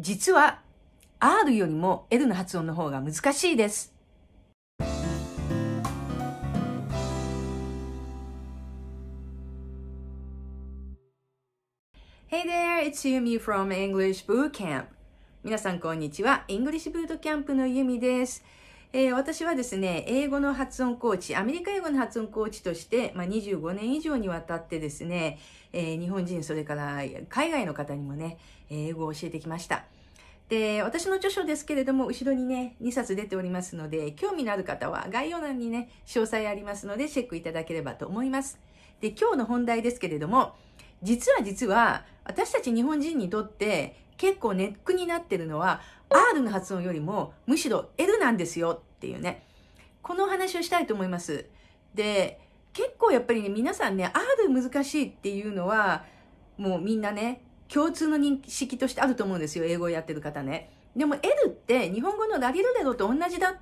実は R よりも L の発音の方が難しいです。Hey there, it's Yumi from English Boot Camp. 皆さんこんにちは。English Boot Camp の Yumi です。えー、私はですね、英語の発音コーチ、アメリカ英語の発音コーチとして、まあ、25年以上にわたってですね、えー、日本人、それから海外の方にもね、英語を教えてきました。で、私の著書ですけれども、後ろにね、2冊出ておりますので、興味のある方は概要欄にね、詳細ありますので、チェックいただければと思います。で、今日の本題ですけれども、実は実は、私たち日本人にとって、結構ネックになってるのは R の発音よりもむしろ L なんですよっていうね。この話をしたいと思います。で、結構やっぱりね、皆さんね、ある難しいっていうのは、もうみんなね、共通の認識としてあると思うんですよ。英語をやってる方ね。でも L って日本語のラリルレロと同じだ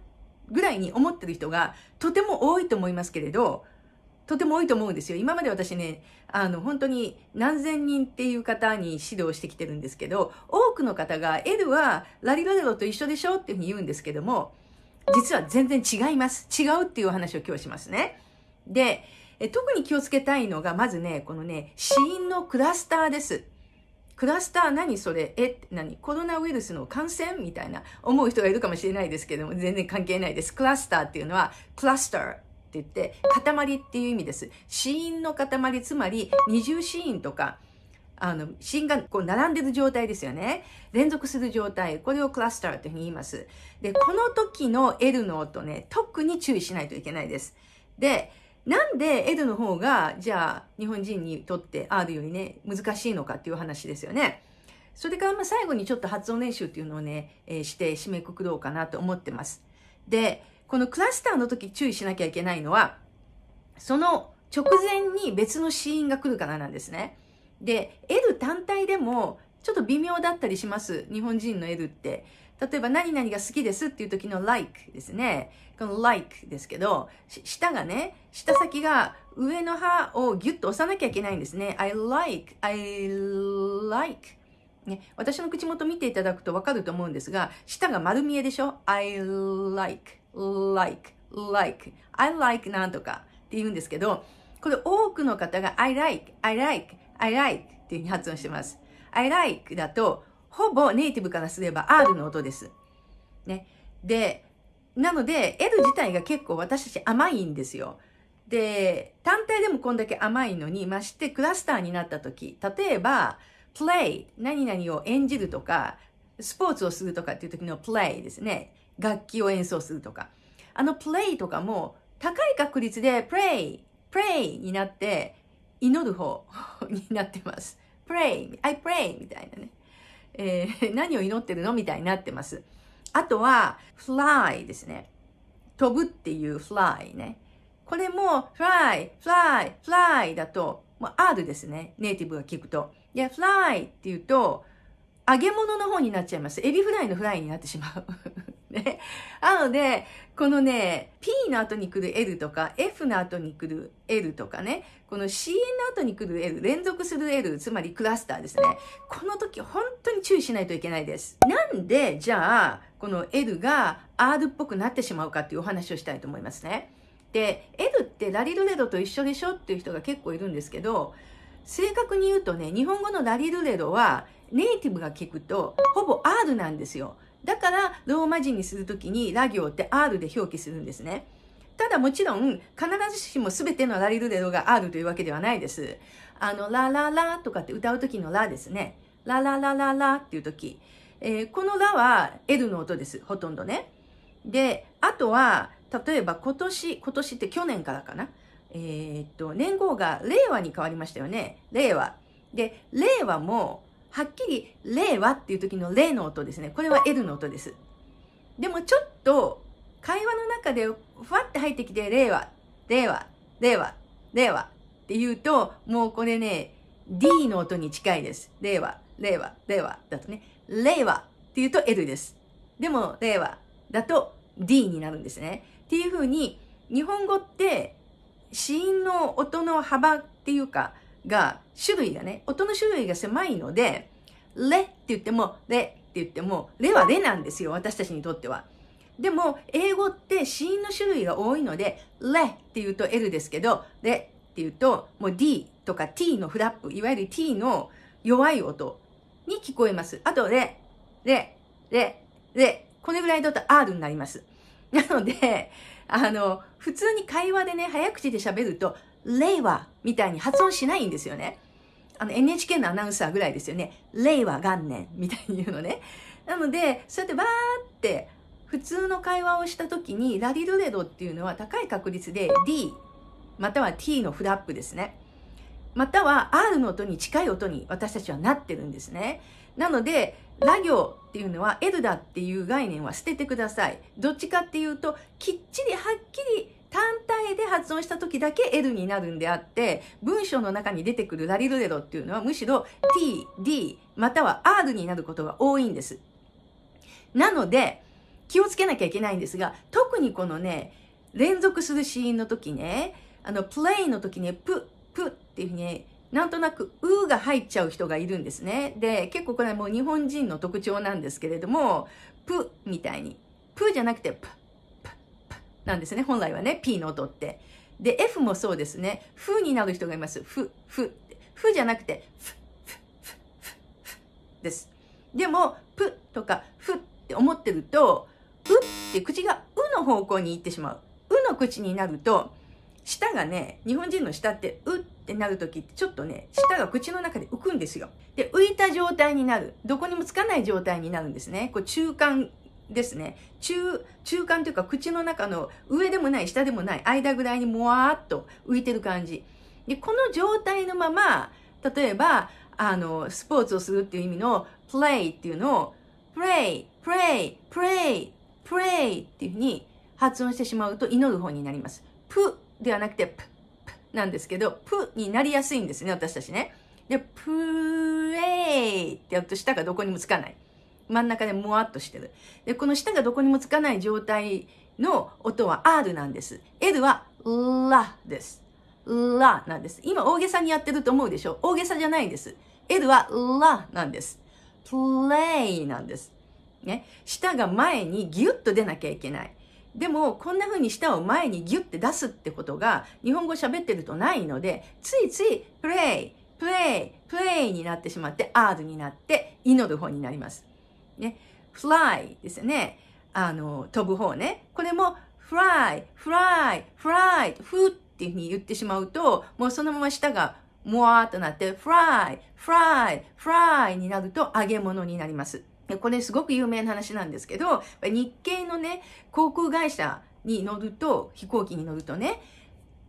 ぐらいに思ってる人がとても多いと思いますけれど、とても多いと思うんですよ。今まで私ね、あの、本当に何千人っていう方に指導してきてるんですけど、多くの方が L はラリルレロと一緒でしょっていうふうに言うんですけども、実は全然違います。違うっていう話を今日しますね。で、え特に気をつけたいのが、まずね、このね、死因のクラスターです。クラスター何それえ何コロナウイルスの感染みたいな思う人がいるかもしれないですけども、全然関係ないです。クラスターっていうのは、クラスター。って言って、塊っていう意味です。死因の塊、つまり二重死因とか、あの、芯がこう並んでる状態ですよね。連続する状態。これをクラスターというふうに言います。で、この時の L の音ね、特に注意しないといけないです。で、なんで L の方が、じゃあ、日本人にとって R よりね、難しいのかっていう話ですよね。それから、まあ、最後にちょっと発音練習っていうのをね、えー、して締めくくろうかなと思ってます。で、このクラスターの時注意しなきゃいけないのは、その直前に別の死因が来るからなんですね。で、L 単体でもちょっと微妙だったりします。日本人の L って。例えば何々が好きですっていう時の like ですね。この like ですけど、舌がね、舌先が上の歯をギュッと押さなきゃいけないんですね。I like, I like. ね、私の口元見ていただくとわかると思うんですが、舌が丸見えでしょ ?I like, like, like, I like なんとかって言うんですけど、これ多くの方が I like, I like, I like っていうふうに発音してます。I like だと、ほぼネイティブからすれば R の音です。ね。で、なので、L 自体が結構私たち甘いんですよ。で、単体でもこんだけ甘いのに、ましてクラスターになった時、例えば、play、何々を演じるとか、スポーツをするとかっていう時の play ですね。楽器を演奏するとか。あの play とかも、高い確率で p l a y p l a y になって、祈る方になってます。pray, I pray みたいなね。えー、何を祈ってるのみたいになってます。あとは、fly ですね。飛ぶっていう fly ね。これも fly, fly, fly だと、もう R ですね。ネイティブが聞くと。いや、fly って言うと、揚げ物の方になっちゃいます。エビフライのフライになってしまう。なので、このね、P の後に来る L とか、F の後に来る L とかね、この CN の後に来る L、連続する L、つまりクラスターですね。この時本当に注意しないといけないです。なんで、じゃあ、この L が R っぽくなってしまうかっていうお話をしたいと思いますね。で、L ってラリルレドと一緒でしょっていう人が結構いるんですけど、正確に言うとね、日本語のラリルレドはネイティブが聞くとほぼ R なんですよ。だからローマ字にするときにラ行って R で表記するんですね。ただもちろん必ずしも全てのラリルレロが R というわけではないです。あの、ラララとかって歌うときのラですね。ラララララっていう時。えー、このラは L の音です。ほとんどね。で、あとは、例えば今年、今年って去年からかな。えー、っと、年号が令和に変わりましたよね。令和。で、令和もはっきり、令和っていう時の令の音ですね。これは L の音です。でもちょっと、会話の中で、ふわって入ってきて、令和、令和、令和、令和って言うと、もうこれね、D の音に近いです。令和、令和、令和だとね。令和って言うと L です。でも、令和だと D になるんですね。っていうふうに、日本語って、子音の音の幅っていうか、が、種類がね、音の種類が狭いので、レって言っても、レって言っても、レはレなんですよ、私たちにとっては。でも、英語って子音の種類が多いので、レって言うと L ですけど、レって言うと、もう D とか T のフラップ、いわゆる T の弱い音に聞こえます。あと、レ、レ、レ、レ、これぐらいだと R になります。なので、あの、普通に会話でね、早口で喋ると、令和みたいに発音しないんですよね。あの NHK のアナウンサーぐらいですよね。令和元年みたいに言うのね。なので、そうやってバーって普通の会話をした時にラリルレドっていうのは高い確率で D または T のフラップですね。または R の音に近い音に私たちはなってるんですね。なので、ラ行っていうのは L だっていう概念は捨ててください。どっちかっていうと、きっちりはっきり単体で発音した時だけ L になるんであって、文章の中に出てくるラリルレロっていうのはむしろ T、D、または R になることが多いんです。なので、気をつけなきゃいけないんですが、特にこのね、連続するシーンの時ね、あの、プレイの時ね、プ、プっていうふうに、ね、なんとなく、うが入っちゃう人がいるんですね。で、結構これはもう日本人の特徴なんですけれども、プみたいに、プじゃなくてプ、なんですね。本来はね、P の音って。で、F もそうですね。ふになる人がいます。ふ、ふ。ふじゃなくて、ふ、ふ、ふ、ふ、ふです。でも、ぷとかふって思ってると、うって口がうの方向に行ってしまう。うの口になると、舌がね、日本人の舌ってうってなるときってちょっとね、舌が口の中で浮くんですよ。で、浮いた状態になる。どこにもつかない状態になるんですね。こう中間ですね。中、中間というか口の中の上でもない下でもない間ぐらいにもわーっと浮いてる感じ。で、この状態のまま、例えば、あの、スポーツをするっていう意味の play っていうのを p レ a y p イ、a y p プ a y p a y っていうふうに発音してしまうと祈る方になります。プではなくてプ、なんですけど、プになりやすいんですね、私たちね。で、プレイってやると下がどこにもつかない。真ん中でもわっとしてる。で、この舌がどこにもつかない状態の音は R なんです。L はラです。ラなんです。今大げさにやってると思うでしょ大げさじゃないです。L はラなんです。プレイなんです。ね。舌が前にギュッと出なきゃいけない。でも、こんな風に舌を前にギュッて出すってことが、日本語喋ってるとないので、ついつい、プレイ、プレイ、プレイになってしまって、R になって、祈る方になります。ね。fly ですよね。あの、飛ぶ方ね。これも fly, fly, fly, f っていうふうに言ってしまうと、もうそのまま舌がもわーっとなって、f l y f l y f l y になると揚げ物になります。これすごく有名な話なんですけど、日系のね、航空会社に乗ると、飛行機に乗るとね、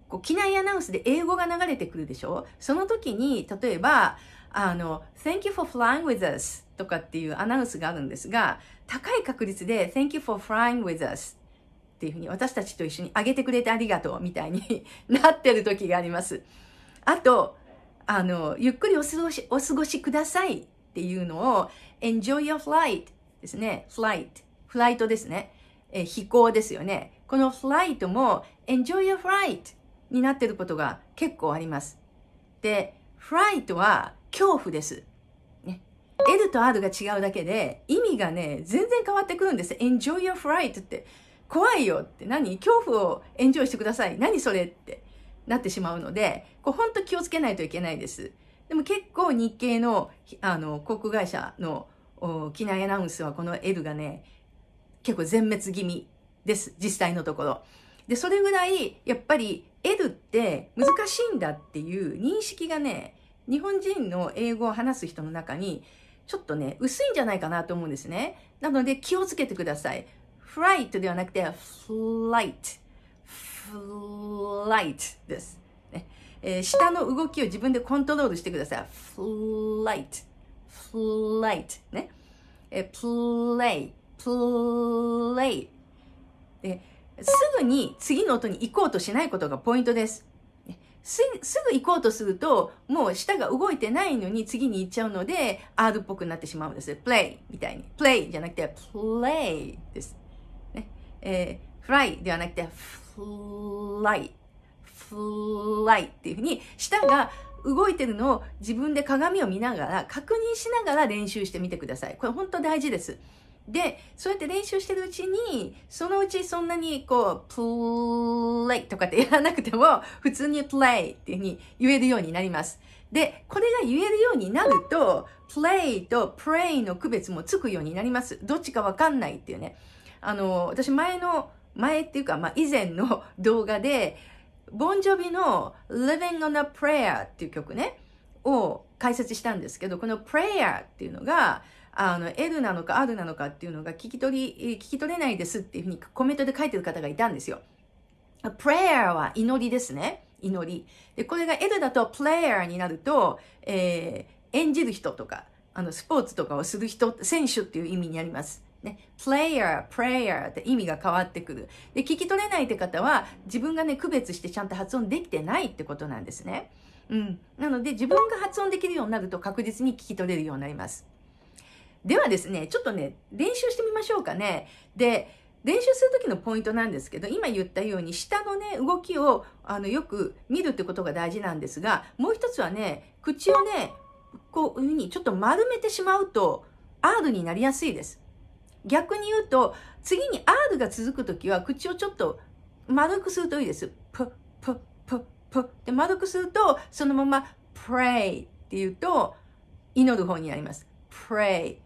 こう機内アナウンスで英語が流れてくるでしょその時に、例えば、あの、Thank you for flying with us とかっていうアナウンスがあるんですが、高い確率で Thank you for flying with us っていうふうに私たちと一緒にあげてくれてありがとうみたいに なってる時があります。あと、あの、ゆっくりお過ごし、お過ごしくださいっていうのを Enjoy your flight ですね。flight。フライトですね。え飛行ですよね。このフライトも Enjoy your flight になってることが結構あります。で、フライトは恐怖です。ね。L と R が違うだけで、意味がね、全然変わってくるんです。enjoy your flight って。怖いよって何恐怖をエンジョイしてください。何それってなってしまうので、こう本当気をつけないといけないです。でも結構日系の、あの、航空会社の機内アナウンスはこの L がね、結構全滅気味です。実際のところ。で、それぐらい、やっぱり L って難しいんだっていう認識がね、日本人の英語を話す人の中に、ちょっとね、薄いんじゃないかなと思うんですね。なので気をつけてください。フライトではなくて、フライト。フライトです。ねえー、下の動きを自分でコントロールしてください。フライト。フライト。ね。えー、プレイ。プレイ。で、すぐに次の音に行こうとしないことがポイントです。すぐ行こうとすると、もう舌が動いてないのに次に行っちゃうので、R っぽくなってしまうんです。play みたいに。play じゃなくて play です。ね。えー、fly ではなくて fly。fly っていうふうに、舌が動いてるのを自分で鏡を見ながら、確認しながら練習してみてください。これ本当大事です。で、そうやって練習してるうちに、そのうちそんなにこう、プレイとかってやらなくても、普通にプレイっていうふうに言えるようになります。で、これが言えるようになると、プレイとプレイの区別もつくようになります。どっちかわかんないっていうね。あの、私前の、前っていうか、まあ、以前の動画で、ボンジョビの Living on a Prayer っていう曲ね、を解説したんですけど、この Prayer っていうのが、あの、L なのか R なのかっていうのが聞き取り、聞き取れないですっていうふうにコメントで書いてる方がいたんですよ。prayer は祈りですね。祈り。で、これが L だと player になると、えー、演じる人とか、あの、スポーツとかをする人、選手っていう意味になります。ね、player, prayer って意味が変わってくる。で、聞き取れないって方は、自分がね、区別してちゃんと発音できてないってことなんですね。うん。なので、自分が発音できるようになると確実に聞き取れるようになります。ではですね、ちょっとね、練習してみましょうかね。で、練習する時のポイントなんですけど、今言ったように下のね、動きをあのよく見るってことが大事なんですが、もう一つはね、口をね、こういうふうにちょっと丸めてしまうと R になりやすいです。逆に言うと、次に R が続く時は口をちょっと丸くするといいです。ぷ、ぷ、ぷ、ぷって丸くすると、そのまま pray って言うと、祈る方になります。pray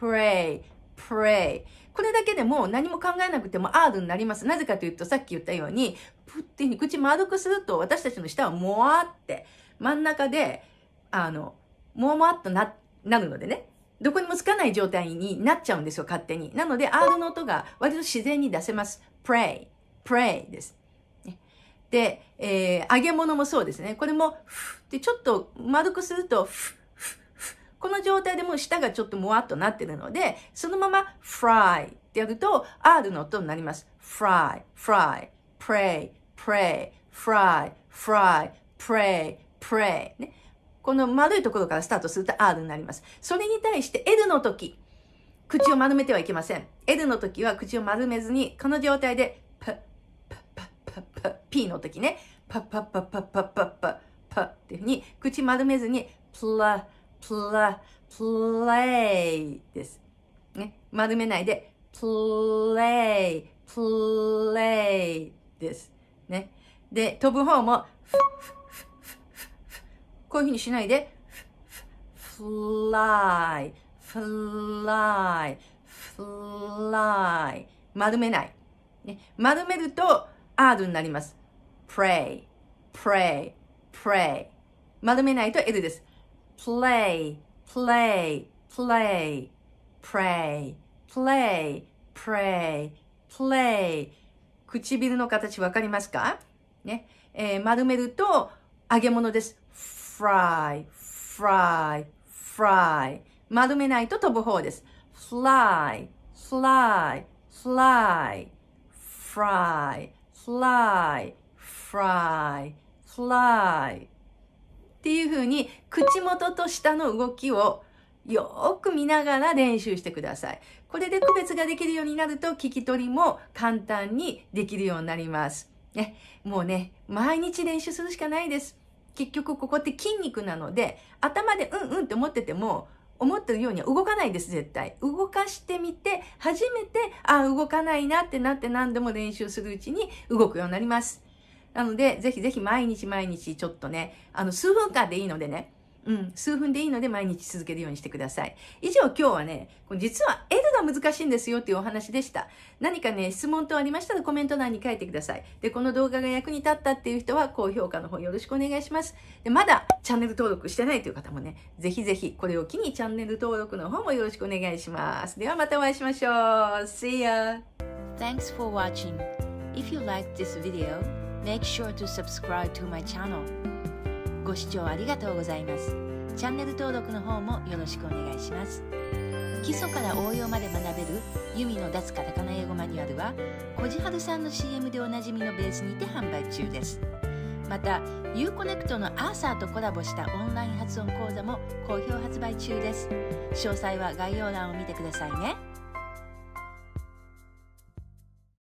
pray, pray. これだけでも何も考えなくても R になります。なぜかというと、さっき言ったように、プっていうに口丸くすると、私たちの舌はもわって、真ん中で、あの、もわもわっとな、なるのでね。どこにもつかない状態になっちゃうんですよ、勝手に。なので、R の音が割と自然に出せます。pray, pray です。で、えー、揚げ物もそうですね。これも、ふってちょっと丸くすると、ふこの状態でもう舌がちょっともわっとなってるので、そのまま fry ってやると R の音になります。fry, fry, pray, pray, fry, fry, pray, pray ね。この丸いところからスタートすると R になります。それに対して L の時、口を丸めてはいけません。L の時は口を丸めずに、この状態で、プ、プ、プ、プ、プ、P の時ね、p, p, p, p, p, p, p, パっていうふうに、口丸めずに、プラ、pla, play です。ね、丸めないで、play, play です。ね。で、飛ぶ方も、こういうふうにしないで、fly, fly, fly 丸めない。ね、丸めると R になります。pray, pray, pray 丸めないと L です。play, play, play, pray, play, pray, play. 唇の形わかりますかね。えー、丸めると揚げ物です。fry, fry, fry. 丸めないと飛ぶ方です。fly, fly, fly, fry, fly, fry, fly. fly. っていう風に口元と下の動きをよーく見ながら練習してください。これで区別ができるようになると聞き取りも簡単にできるようになります。ね、もうね、毎日練習するしかないです。結局ここって筋肉なので、頭でうんうんって思ってても、思ってるようには動かないです、絶対。動かしてみて、初めて、あ、動かないなってなって何度も練習するうちに動くようになります。なので、ぜひぜひ毎日毎日ちょっとね、あの、数分間でいいのでね、うん、数分でいいので毎日続けるようにしてください。以上今日はね、実は得ドが難しいんですよっていうお話でした。何かね、質問等ありましたらコメント欄に書いてください。で、この動画が役に立ったっていう人は高評価の方よろしくお願いします。で、まだチャンネル登録してないという方もね、ぜひぜひこれを機にチャンネル登録の方もよろしくお願いします。ではまたお会いしましょう。See ya! Thanks for watching. If you liked this video, Make sure to subscribe to my channel ご視聴ありがとうございますチャンネル登録の方もよろしくお願いします基礎から応用まで学べるユミの脱カタカナ英語マニュアルはこじはるさんの CM でおなじみのベースにて販売中ですまた u コネクトのアーサーとコラボしたオンライン発音講座も好評発売中です詳細は概要欄を見てくださいね